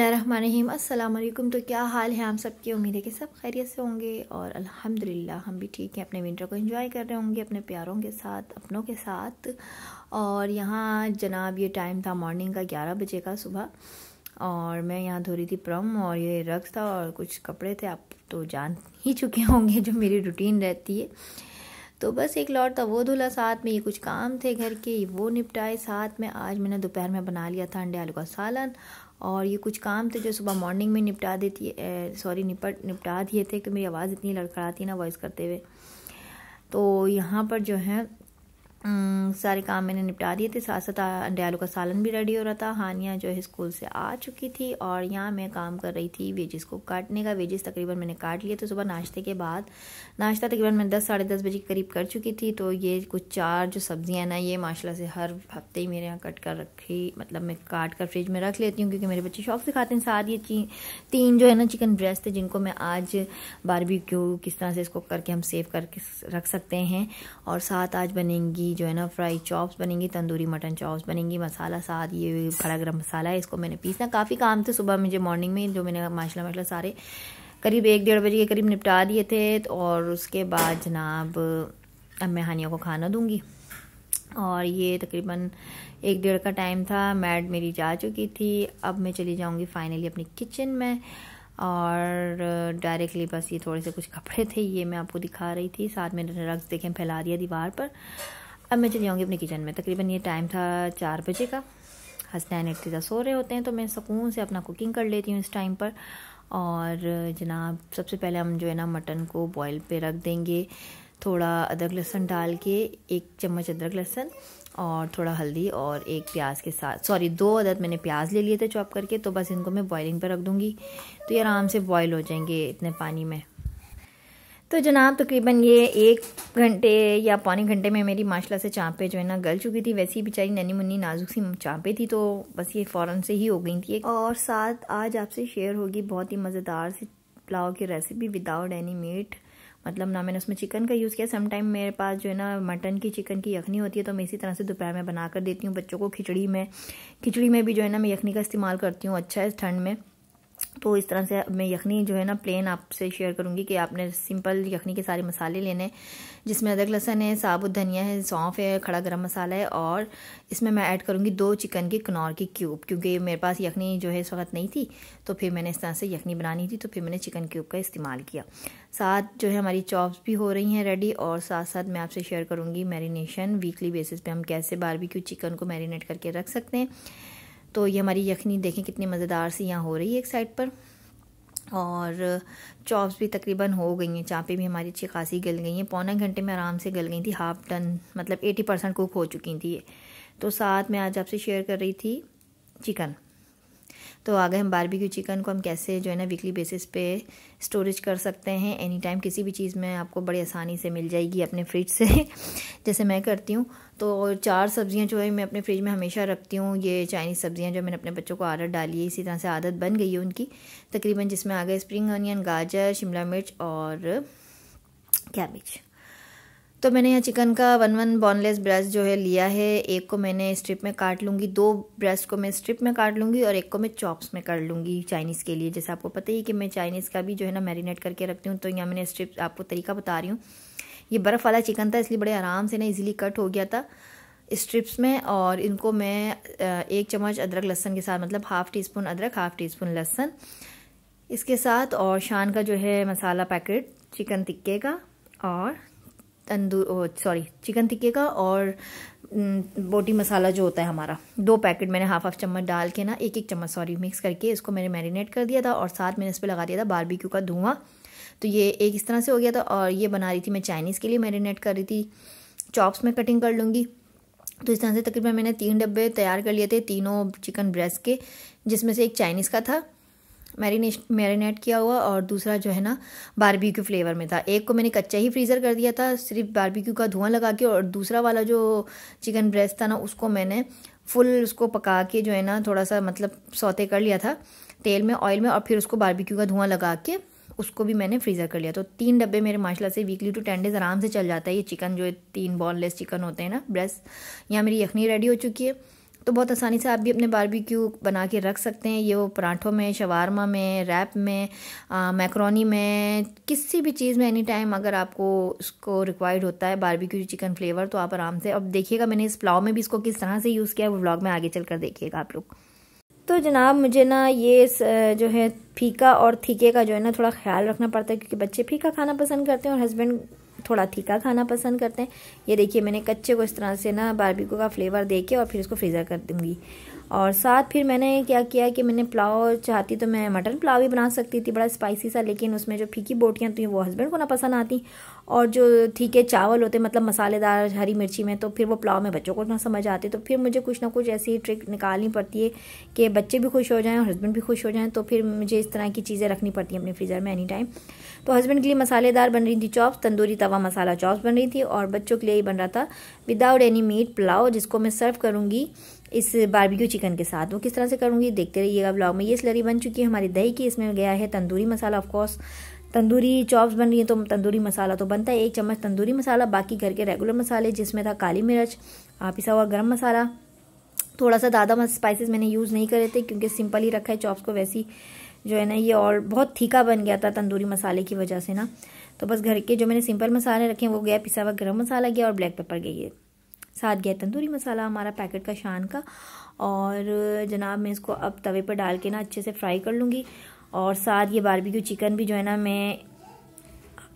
अस्सलाम वालेकुम तो क्या हाल है हम सब की उम्मीद है कि सब खैरियत से होंगे और अल्हम्दुलिल्लाह हम भी ठीक हैं अपने विंटर को एंजॉय कर रहे होंगे अपने प्यारों के साथ अपनों के साथ और यहाँ जनाब ये टाइम था मॉर्निंग का ग्यारह बजे का सुबह और मैं यहाँ धो रही थी प्रम और ये रक्स था और कुछ कपड़े थे आप तो जान ही चुके होंगे जो मेरी रूटीन रहती है तो बस एक लॉट था वो धुला साथ में ये कुछ काम थे घर के वो निपटाए साथ में आज मैंने दोपहर में बना लिया था अंडे आलू का सालन और ये कुछ काम थे जो सुबह मॉर्निंग में निपटा देती सॉरी निपट निपटा दिए थे कि मेरी आवाज़ इतनी लड़खड़ाती ना वॉइस करते हुए तो यहाँ पर जो है हम्म, सारे काम मैंने निपटा दिए थे साथ साथ अंडे आलू का सालन भी रेडी हो रहा था हानिया जो है स्कूल से आ चुकी थी और यहाँ मैं काम कर रही थी वेजेस को काटने का वेजेस तकरीबन मैंने काट लिए तो सुबह नाश्ते के बाद नाश्ता तकरीबन मैं दस साढ़े दस बजे के करीब कर चुकी थी तो ये कुछ चार जो सब्ज़ियाँ ना ये माशाला से हर हफ्ते ही मेरे यहाँ कट कर रखी मतलब मैं काट कर फ्रिज में रख लेती हूँ क्योंकि मेरे बच्चे शौक से खाते हैं साथ ये तीन जो है ना चिकन ब्रेस्ट थे जिनको मैं आज बारबी किस तरह से इसको करके हम सेव करके रख सकते हैं और साथ आज बनेंगी जो है ना फ्राई चॉप्स बनेंगी तंदूरी मटन चॉप्स बनेंगी मसाला साथ ये खड़ा गर्म मसाला है इसको मैंने पीसना काफ़ी काम थे सुबह मुझे मॉर्निंग में जो मैंने माशा माशा सारे करीब एक डेढ़ बजे के करीब निपटा दिए थे तो और उसके बाद जनाब अब मैं हानिया को खाना दूंगी और ये तकरीबन एक डेढ़ का टाइम था मैड मेरी जा चुकी थी अब मैं चली जाऊँगी फाइनली अपनी किचन में और डायरेक्टली बस ये थोड़े से कुछ कपड़े थे ये मैं आपको दिखा रही थी साथ में रक्स देखें फैला दिया दीवार पर अब मैं चली जाऊँगी अपने किचन में तकरीबन ये टाइम था चार बजे का हसनैन इर्तज़ा तो सो रहे होते हैं तो मैं सुकून से अपना कुकिंग कर लेती हूँ इस टाइम पर और जनाब सबसे पहले हम जो है ना मटन को बॉयल पे रख देंगे थोड़ा अदरक लहसुन डाल के एक चम्मच अदरक लहसुन और थोड़ा हल्दी और एक प्याज के साथ सॉरी दो अदद मैंने प्याज ले लिए थे चॉप करके तो बस इनको मैं बॉयलिंग पर रख दूँगी तो ये आराम से बॉयल हो जाएंगे इतने पानी में तो जनाब तकरीबन ये एक घंटे या पौने घंटे में मेरी माशाल्लाह से चाँपे जो है ना गल चुकी थी वैसी बेचारी ननी मुन्नी नाजुक सी चाँपे थी तो बस ये फ़ौरन से ही हो गई थी और साथ आज आपसे शेयर होगी बहुत ही मज़ेदार सी पुलाव की रेसिपी विदाउट एनी मीट मतलब ना मैंने उसमें चिकन का यूज़ किया समटाइम मेरे पास जो है ना मटन की चिकन की यखनी होती है तो मैं इसी तरह से दोपहर में बना कर देती हूँ बच्चों को खिचड़ी में खिचड़ी में भी जो है ना मैं यखनी का इस्तेमाल करती हूँ अच्छा है ठंड में तो इस तरह से मैं यखनी जो है ना प्लेन आपसे शेयर करूँगी कि आपने सिंपल यखनी के सारे मसाले लेने जिसमें अदरक लहसन है साबुत धनिया है सौंफ है खड़ा गरम मसाला है और इसमें मैं ऐड करूंगी दो चिकन के कनौर की क्यूब क्योंकि मेरे पास यखनी जो है इस वक्त नहीं थी तो फिर मैंने इस तरह से यखनी बनानी थी तो फिर मैंने चिकन क्यूब का इस्तेमाल किया साथ जो है हमारी चॉप्स भी हो रही हैं रेडी और साथ साथ मैं आपसे शेयर करूँगी मैरिनेशन वीकली बेसिस पर हम कैसे बारबेक्यू चिकन को मैरिनेट करके रख सकते हैं तो ये हमारी यखनी देखें कितनी मज़ेदार सी यहाँ हो रही है एक साइड पर और चॉप्स भी तकरीबन हो गई हैं चाँपें भी हमारी अच्छी खासी गल गई हैं पौना घंटे में आराम से गल गई थी हाफ़ टन मतलब एटी परसेंट कुक हो चुकी थी ये तो साथ में आज आपसे शेयर कर रही थी चिकन तो आ गए हम बारबेक्यू चिकन को हम कैसे जो है ना वीकली बेसिस पे स्टोरेज कर सकते हैं एनी टाइम किसी भी चीज़ में आपको बड़ी आसानी से मिल जाएगी अपने फ्रिज से जैसे मैं करती हूँ तो चार सब्ज़ियाँ जो है मैं अपने फ्रिज में हमेशा रखती हूँ ये चाइनीज़ सब्ज़ियाँ जो मैंने अपने बच्चों को आदत डाली है इसी तरह से आदत बन गई है उनकी तकरीबन जिसमें आ गए स्प्रिंग अनियन गाजर शिमला मिर्च और कैबिज तो मैंने यहाँ चिकन का वन वन बोनलेस ब्रेस्ट जो है लिया है एक को मैंने स्ट्रिप में काट लूँगी दो ब्रेस्ट को मैं स्ट्रिप में काट लूँगी और एक को मैं चॉप्स में कर लूँगी चाइनीज़ के लिए जैसे आपको पता ही कि मैं चाइनीज़ का भी जो है ना मैरिनेट करके रखती हूँ तो यहाँ मैंने स्ट्रिप आपको तरीका बता रही हूँ ये बर्फ़ वाला चिकन था इसलिए बड़े आराम से ना इजीली कट हो गया था स्ट्रिप्स में और इनको मैं एक चम्मच अदरक लहसन के साथ मतलब हाफ़ टी स्पून अदरक हाफ़ टी स्पून लहसन इसके साथ और शान का जो है मसाला पैकेट चिकन टिक्के का और तंदूर सॉरी चिकन टिक्के का और बोटी मसाला जो होता है हमारा दो पैकेट मैंने हाफ हाफ चम्मच डाल के ना एक एक चम्मच सॉरी मिक्स करके इसको मैंने मैरिनेट कर दिया था और साथ मैंने इस पर लगा दिया था बारबेक्यू का धुआं तो ये एक इस तरह से हो गया था और ये बना रही थी मैं चाइनीज़ के लिए मैरिनेट कर रही थी चॉप्स में कटिंग कर लूँगी तो इस तरह से तकरीबन मैंने तीन डब्बे तैयार कर लिए थे तीनों चिकन ब्रेस्ट के जिसमें से एक चाइनीज़ का था मैरिनेश मैरिनेट किया हुआ और दूसरा जो है ना बारबेक्यू फ्लेवर में था एक को मैंने कच्चा ही फ्रीज़र कर दिया था सिर्फ बारबेक्यू का धुआं लगा के और दूसरा वाला जो चिकन ब्रेस्ट था ना उसको मैंने फुल उसको पका के जो है ना थोड़ा सा मतलब सौते कर लिया था तेल में ऑयल में और फिर उसको बारबेक्यू का धुआं लगा के उसको भी मैंने फ्रीज़र कर लिया तो तीन डब्बे मेरे माशाला से वीकली टू टेन डेज़ आराम से चल जाता है ये चिकन जो है तीन बॉनलेस चिकन होते हैं ना ब्रेस्ट यहाँ मेरी यखनी रेडी हो चुकी है तो बहुत आसानी से आप भी अपने बारबेक्यू बना के रख सकते हैं ये वो पराठों में शवारमा में रैप में मैक्रोनी में किसी भी चीज़ में एनी टाइम अगर आपको उसको रिक्वायर्ड होता है बारबेक्यू चिकन फ्लेवर तो आप आराम से अब देखिएगा मैंने इस पुलाव में भी इसको किस तरह से यूज़ किया है वो ब्लॉग में आगे चल कर देखिएगा आप लोग तो जनाब मुझे ना ये जो है फीका और थीके का जो है ना थोड़ा ख्याल रखना पड़ता है क्योंकि बच्चे फीका खाना पसंद करते हैं और हस्बैंड थोड़ा तीखा खाना पसंद करते हैं ये देखिए मैंने कच्चे को इस तरह से ना बारबिको का फ्लेवर दे के और फिर इसको फ्रीज़र कर दूँगी और साथ फिर मैंने क्या किया कि मैंने पुलाव चाहती तो मैं मटन पुलाव भी बना सकती थी बड़ा स्पाइसी सा लेकिन उसमें जो फीकी बोटियाँ थी वो हस्बैंड को ना पसंद आती और जो ठीक है चावल होते मतलब मसालेदार हरी मिर्ची में तो फिर वो पुलाव में बच्चों को ना समझ आती तो फिर मुझे कुछ ना कुछ ऐसी ट्रिक निकालनी पड़ती है कि बच्चे भी खुश हो जाएँ और हस्बैंड भी खुश हो जाएँ तो फिर मुझे इस तरह की चीज़ें रखनी पड़ती हैं अपने फ्रीज़र में एनी टाइम तो हस्बैंड के लिए मसालेदार बन रही थी चॉप्स तंदूरी तवा मसाला चॉप्स बन रही थी और बच्चों के लिए ही बन रहा था विदाउट एनी मीट पुलाव जिसको मैं सर्व करूँगी इस बारबेक्यू चिकन के साथ वो किस तरह से करूँगी देखते रहिएगा ब्लॉग में ये स्लरी बन चुकी है हमारी दही की इसमें गया है तंदूरी मसाला ऑफकोर्स तंदूरी चॉप्स बन रही हैं तो तंदूरी मसाला तो बनता है एक चम्मच तंदूरी मसाला बाकी घर के रेगुलर मसाले जिसमें था काली मिर्च पिसा हुआ गर्म मसाला थोड़ा सा ज़्यादा स्पाइसेस मैंने यूज़ नहीं करे थे क्योंकि सिंपल ही रखा है चॉप्स को वैसी जो है ना ये और बहुत तीखा बन गया था तंदूरी मसाले की वजह से ना तो बस घर के जो मैंने सिंपल मसाले रखे हैं वो गया पिसा हुआ गर्म मसाला गया और ब्लैक पेपर गई है साथ गया तंदूरी मसाला हमारा पैकेट का शान का और जनाब मैं इसको अब तवे पर डाल के ना अच्छे से फ्राई कर लूँगी और साथ ये बारबेक्यू चिकन भी जो है ना मैं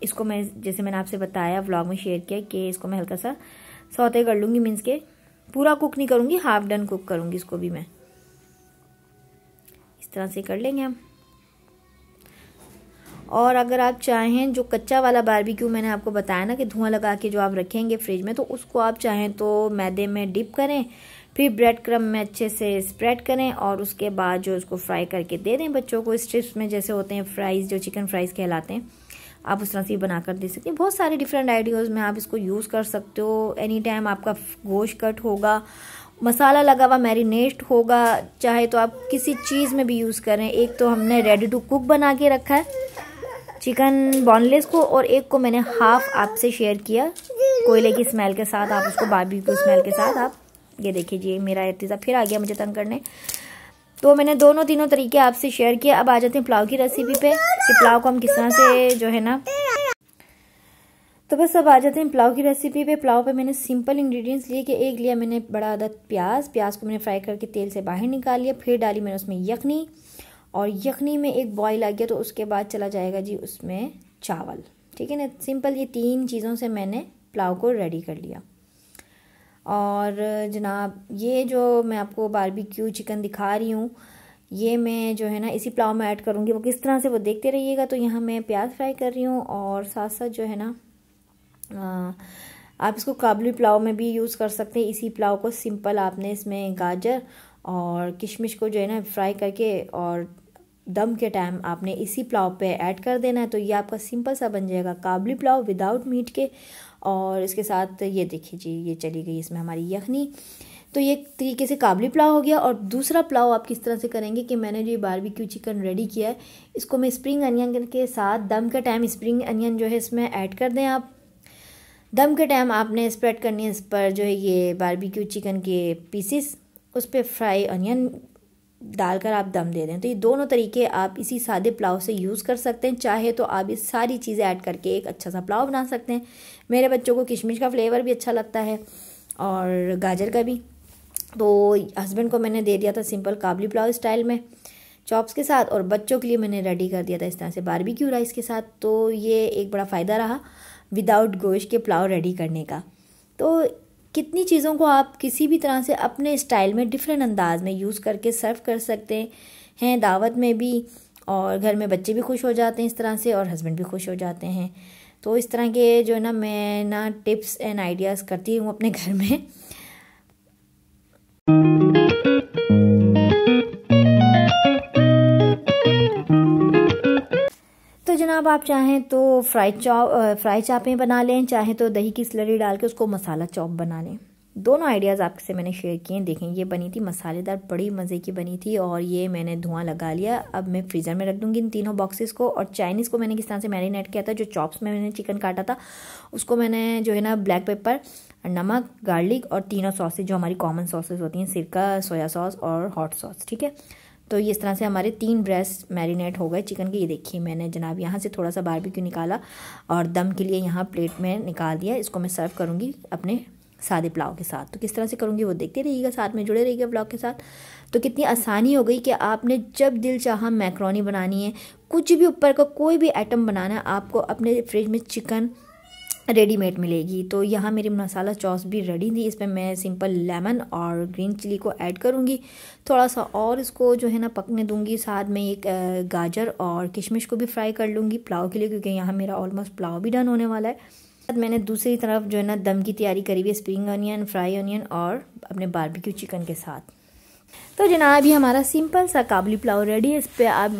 इसको मैं जैसे मैंने आपसे बताया व्लॉग में शेयर किया कि इसको मैं हल्का सा सौते कर लूँगी मीन्स के पूरा कुक नहीं करूँगी हाफ डन कुक करूँगी इसको भी मैं इस तरह से कर लेंगे हम और अगर आप चाहें जो कच्चा वाला बारबेक्यू मैंने आपको बताया ना कि धुआं लगा के जो आप रखेंगे फ्रिज में तो उसको आप चाहें तो मैदे में डिप करें फिर ब्रेड क्रम में अच्छे से स्प्रेड करें और उसके बाद जो उसको फ्राई करके दे दें बच्चों को स्ट्रिप्स में जैसे होते हैं फ्राइज़ जो चिकन फ्राइज़ कहलाते हैं आप उस तरह से बनाकर दे सकते हैं बहुत सारे डिफरेंट आइडियाज़ में आप इसको यूज़ कर सकते हो एनी टाइम आपका गोश्त कट होगा मसाला लगा हुआ मैरिनेट होगा चाहे तो आप किसी चीज़ में भी यूज़ करें एक तो हमने रेडी टू कुक बना के रखा है चिकन बॉनलेस को और एक को मैंने हाफ आपसे शेयर किया कोयले की स्मेल के साथ आप उसको बाबी की स्मेल के साथ आप ये देखिए जी मेरा एतिज़ा फिर आ गया मुझे तंग करने तो मैंने दोनों तीनों तरीके आपसे शेयर किए अब आ जाते हैं पुलाव की रेसिपी पे कि पुलाव को हम किस तरह से जो है ना तो बस अब आ जाते हैं पुलाव की रेसिपी पे पुलाव पे मैंने सिंपल इंग्रेडिएंट्स लिए कि एक लिया मैंने बड़ा आदत प्याज प्याज को मैंने फ्राई करके तेल से बाहर निकाल लिया फिर डाली मैंने उसमें यखनी और यखनी में एक बॉयल आ गया तो उसके बाद चला जाएगा जी उसमें चावल ठीक है ना सिंपल ये तीन चीज़ों से मैंने पुलाव को रेडी कर लिया और जनाब ये जो मैं आपको बारबेक्यू चिकन दिखा रही हूँ ये मैं जो है ना इसी पुलाव में ऐड करूँगी वो किस तरह से वो देखते रहिएगा तो यहाँ मैं प्याज फ्राई कर रही हूँ और साथ साथ जो है ना आप इसको काबुली पुलाव में भी यूज़ कर सकते हैं इसी पुलाव को सिंपल आपने इसमें गाजर और किशमिश को जो है ना फ्राई करके और दम के टाइम आपने इसी पुलाव पे ऐड कर देना है तो ये आपका सिंपल सा बन जाएगा काबली पुलाव विदाउट मीट के और इसके साथ ये देखिए जी ये चली गई इसमें हमारी यखनी तो ये तरीके से काबली पुलाव हो गया और दूसरा पुलाव आप किस तरह से करेंगे कि मैंने जो ये बारबेक्यू चिकन रेडी किया है इसको मैं स्प्रिंग अनियन के साथ दम के टाइम स्प्रिंग अनियन जो है इसमें ऐड कर दें आप दम के टाइम आपने स्प्रेड करनी है इस पर जो है ये बारबेक्यू चिकन के पीसेस उस पर फ्राई अनियन डालकर आप दम दे दें तो ये दोनों तरीके आप इसी सादे पुलाव से यूज़ कर सकते हैं चाहे तो आप ये सारी चीज़ें ऐड करके एक अच्छा सा पुलाव बना सकते हैं मेरे बच्चों को किशमिश का फ्लेवर भी अच्छा लगता है और गाजर का भी तो हस्बैंड को मैंने दे दिया था सिंपल काबली पुलाव स्टाइल में चॉप्स के साथ और बच्चों के लिए मैंने रेडी कर दिया था इस तरह से बारबेक्यू राइस के साथ तो ये एक बड़ा फ़ायदा रहा विदाउट गोश्त के पुलाव रेडी करने का तो कितनी चीज़ों को आप किसी भी तरह से अपने स्टाइल में डिफरेंट अंदाज में यूज़ करके सर्व कर सकते हैं दावत में भी और घर में बच्चे भी खुश हो जाते हैं इस तरह से और हस्बैंड भी खुश हो जाते हैं तो इस तरह के जो है ना मैं ना टिप्स एंड आइडियाज़ करती हूँ अपने घर में जनाब आप चाहें तो फ्राई चाप फ्राई चापें बना लें चाहें तो दही की स्लरी डाल के उसको मसाला चॉप बना लें दोनों आइडियाज़ आपसे मैंने शेयर किए हैं देखें ये बनी थी मसालेदार बड़ी मज़े की बनी थी और ये मैंने धुआं लगा लिया अब मैं फ्रीज़र में रख दूँगी इन तीनों बॉक्सेस को और चाइनीज़ को मैंने किस तरह से मैरिनेट किया था जो चॉप्स में मैंने चिकन काटा था उसको मैंने जो है ना ब्लैक पेपर नमक गार्लिक और तीनों सॉसेज जो हमारी कॉमन सॉसेज होती हैं सिरका सोया सॉस और हॉट सॉस ठीक है तो इस तरह से हमारे तीन ब्रेस्ट मैरिनेट हो गए चिकन के ये देखिए मैंने जनाब यहाँ से थोड़ा सा बारबेक्यू निकाला और दम के लिए यहाँ प्लेट में निकाल दिया इसको मैं सर्व करूँगी अपने सादे पुलाव के साथ तो किस तरह से करूँगी वो देखते रहिएगा साथ में जुड़े रहिएगा ब्लॉग के साथ तो कितनी आसानी हो गई कि आपने जब दिल चाह मैक्रोनी बनानी है कुछ भी ऊपर का कोई भी आइटम बनाना है आपको अपने फ्रिज में चिकन रेडीमेड मिलेगी तो यहाँ मेरी मसाला चॉस भी रेडी थी इसमें मैं सिंपल लेमन और ग्रीन चिली को ऐड करूँगी थोड़ा सा और इसको जो है ना पकने दूँगी साथ में एक गाजर और किशमिश को भी फ्राई कर लूँगी पुलाव के लिए क्योंकि यहाँ मेरा ऑलमोस्ट पुलाव भी डन होने वाला है मैंने दूसरी तरफ जो है ना दम की तैयारी करी हुई स्प्रिंग ऑनियन फ्राई ऑनियन और अपने बारबिक्यू चिकन के साथ तो जना अभी हमारा सिंपल सा काबली पुलाव रेडी है इस पर अब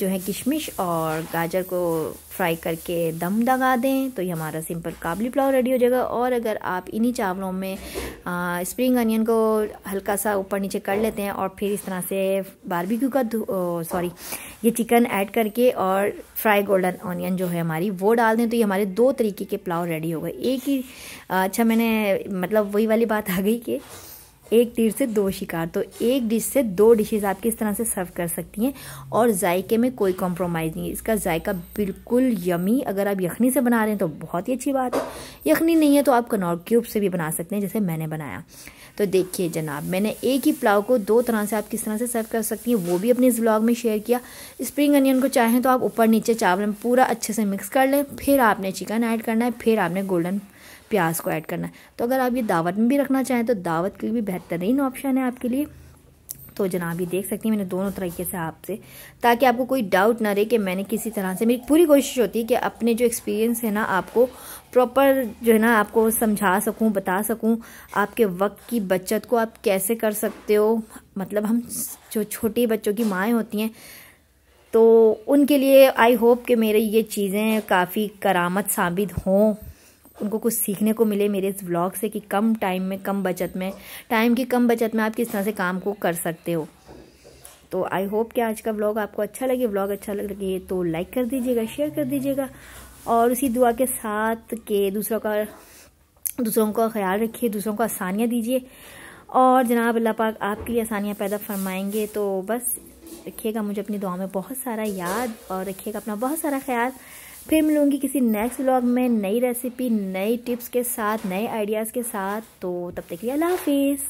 जो है किशमिश और गाजर को फ्राई करके दम दगा दें तो ये हमारा सिंपल काबली पुलाव रेडी हो जाएगा और अगर आप इन्हीं चावलों में आ, स्प्रिंग अनियन को हल्का सा ऊपर नीचे कर लेते हैं और फिर इस तरह से बारबेक्यू का सॉरी ये चिकन ऐड करके और फ्राई गोल्डन ऑनियन जो है हमारी वो डाल दें तो ये हमारे दो तरीके के पुलाव रेडी हो गए एक ही अच्छा मैंने मतलब वही वाली बात आ गई कि एक तीर से दो शिकार तो एक डिश से दो डिशेस आप किस तरह से सर्व कर सकती हैं और जायके में कोई कॉम्प्रोमाइज़ नहीं है इसका जायका बिल्कुल यमी अगर आप यखनी से बना रहे हैं तो बहुत ही अच्छी बात है यखनी नहीं है तो आप कनौर क्यूब से भी बना सकते हैं जैसे मैंने बनाया तो देखिए जनाब मैंने एक ही पुलाव को दो तरह से आप किस तरह से सर्व कर सकती हैं वो भी अपने इस ब्लॉग में शेयर किया स्प्रिंग अनियन को चाहें तो आप ऊपर नीचे चावल में पूरा अच्छे से मिक्स कर लें फिर आपने चिकन ऐड करना है फिर आपने गोल्डन प्याज को ऐड करना है तो अगर आप ये दावत में भी रखना चाहें तो दावत के लिए भी बेहतरीन ऑप्शन है आपके लिए तो जनाब ये देख सकती हैं मैंने दोनों तरीके से आपसे ताकि आपको कोई डाउट ना रहे कि मैंने किसी तरह से मेरी पूरी कोशिश होती है कि अपने जो एक्सपीरियंस है ना आपको प्रॉपर जो है ना आपको समझा सकूं बता सकूं आपके वक्त की बचत को आप कैसे कर सकते हो मतलब हम जो छोटे बच्चों की माएँ होती हैं तो उनके लिए आई होप कि मेरे ये चीज़ें काफ़ी करामत साबित हों उनको कुछ सीखने को मिले मेरे इस व्लॉग से कि कम टाइम में कम बचत में टाइम की कम बचत में आप किस तरह से काम को कर सकते हो तो आई होप कि आज का व्लॉग आपको अच्छा लगे व्लॉग अच्छा लगे तो लाइक कर दीजिएगा शेयर कर दीजिएगा और उसी दुआ के साथ के दूसरों का दूसरों का ख्याल रखिए दूसरों को आसानियाँ दीजिए और जनाब अल्लाह पाक आपके लिए आसानियाँ पैदा फरमाएंगे तो बस रखिएगा मुझे अपनी दुआ में बहुत सारा याद और रखिएगा अपना बहुत सारा ख्याल फिर मिलूंगी किसी नेक्स्ट व्लॉग में नई रेसिपी नई टिप्स के साथ नए आइडियाज़ के साथ तो तब तक के लिए अल्लाह हाफिज़